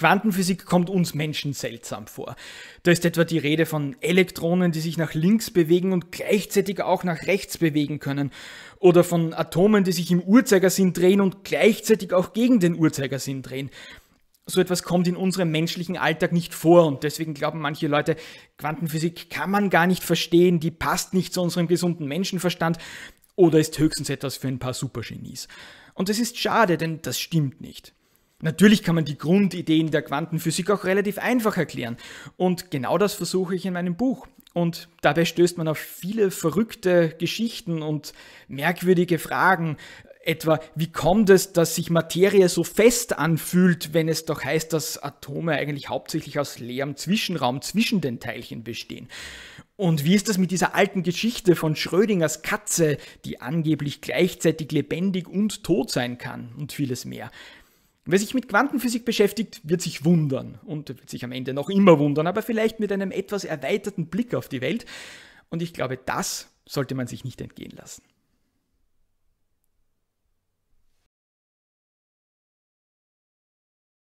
Quantenphysik kommt uns Menschen seltsam vor. Da ist etwa die Rede von Elektronen, die sich nach links bewegen und gleichzeitig auch nach rechts bewegen können. Oder von Atomen, die sich im Uhrzeigersinn drehen und gleichzeitig auch gegen den Uhrzeigersinn drehen. So etwas kommt in unserem menschlichen Alltag nicht vor und deswegen glauben manche Leute, Quantenphysik kann man gar nicht verstehen, die passt nicht zu unserem gesunden Menschenverstand oder ist höchstens etwas für ein paar Supergenies. Und das ist schade, denn das stimmt nicht. Natürlich kann man die Grundideen der Quantenphysik auch relativ einfach erklären. Und genau das versuche ich in meinem Buch. Und dabei stößt man auf viele verrückte Geschichten und merkwürdige Fragen. Etwa, wie kommt es, dass sich Materie so fest anfühlt, wenn es doch heißt, dass Atome eigentlich hauptsächlich aus leerem Zwischenraum zwischen den Teilchen bestehen? Und wie ist das mit dieser alten Geschichte von Schrödingers Katze, die angeblich gleichzeitig lebendig und tot sein kann und vieles mehr? Wer sich mit Quantenphysik beschäftigt, wird sich wundern und wird sich am Ende noch immer wundern, aber vielleicht mit einem etwas erweiterten Blick auf die Welt. Und ich glaube, das sollte man sich nicht entgehen lassen.